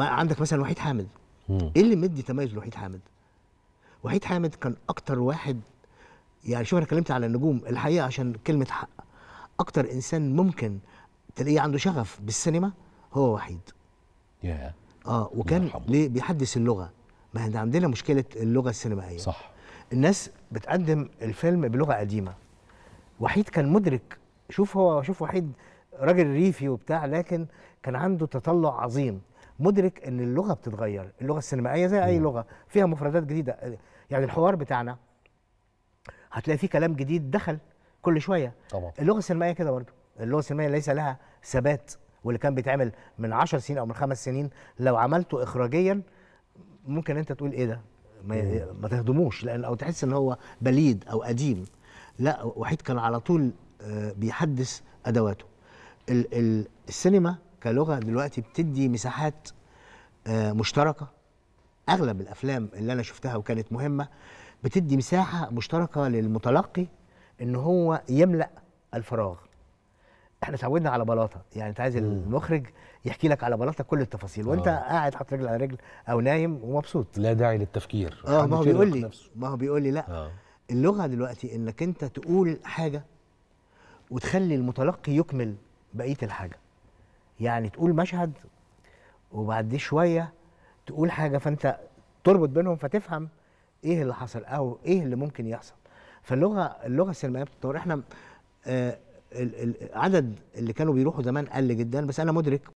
عندك مثلا وحيد حامد ايه اللي مدي تميز لوحيد حامد؟ وحيد حامد كان اكتر واحد يعني شوف انا اتكلمت على النجوم الحقيقه عشان كلمه حق اكتر انسان ممكن تلاقيه عنده شغف بالسينما هو وحيد ياه yeah. اه وكان ليه بيحدث اللغه ما احنا عندنا مشكله اللغه السينمائيه صح الناس بتقدم الفيلم بلغه قديمه وحيد كان مدرك شوف هو شوف وحيد راجل ريفي وبتاع لكن كان عنده تطلع عظيم مدرك ان اللغه بتتغير اللغه السينمائيه زي اي لغه فيها مفردات جديده يعني الحوار بتاعنا هتلاقي فيه كلام جديد دخل كل شويه طبعا اللغه السينمائيه كده برضه اللغه السينمائيه ليس لها ثبات واللي كان بيتعمل من 10 سنين او من خمس سنين لو عملته اخراجيا ممكن انت تقول ايه ده ما, ما تهضموش لان او تحس ان هو بليد او قديم لا وحيد كان على طول آه، بيحدث ادواته السينما كلغه دلوقتي بتدي مساحات آه، مشتركه اغلب الافلام اللي انا شفتها وكانت مهمه بتدي مساحه مشتركه للمتلقي ان هو يملا الفراغ احنا اتعودنا على بلاطه يعني انت عايز المخرج يحكي لك على بلاطه كل التفاصيل وانت آه. قاعد حاطط رجل على رجل او نايم ومبسوط لا داعي للتفكير اه ما هو بيقول لي ما هو بيقول لي لا آه. اللغه دلوقتي انك انت تقول حاجه وتخلي المتلقي يكمل بقيه الحاجه يعني تقول مشهد وبعد شويه تقول حاجه فانت تربط بينهم فتفهم ايه اللي حصل او ايه اللي ممكن يحصل فاللغه اللغه السينمائيه بتتطور احنا آه عدد اللي كانوا بيروحوا زمان قل جدا بس انا مدرك